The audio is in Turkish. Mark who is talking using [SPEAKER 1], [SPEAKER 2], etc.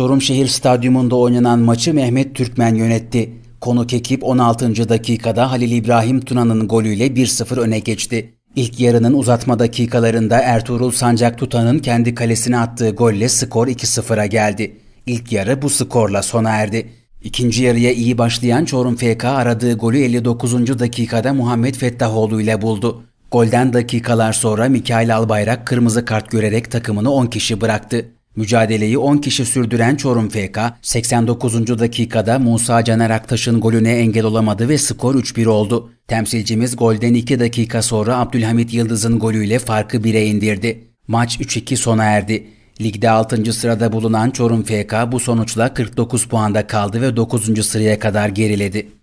[SPEAKER 1] Çorum Şehir Stadyumunda oynanan maçı Mehmet Türkmen yönetti. Konuk ekip 16. dakikada Halil İbrahim Tuna'nın golüyle 1-0 öne geçti. İlk yarının uzatma dakikalarında Ertuğrul Sancak Tutan'ın kendi kalesine attığı golle skor 2-0'a geldi. İlk yarı bu skorla sona erdi. İkinci yarıya iyi başlayan Çorum FK aradığı golü 59. dakikada Muhammed Fettahoğlu ile buldu. Golden dakikalar sonra Mikail Albayrak kırmızı kart görerek takımını 10 kişi bıraktı. Mücadeleyi 10 kişi sürdüren Çorum FK, 89. dakikada Musa Caner Aktaş'ın golüne engel olamadı ve skor 3-1 oldu. Temsilcimiz golden 2 dakika sonra Abdülhamit Yıldız'ın golüyle farkı 1'e indirdi. Maç 3-2 sona erdi. Ligde 6. sırada bulunan Çorum FK bu sonuçla 49 puanda kaldı ve 9. sıraya kadar geriledi.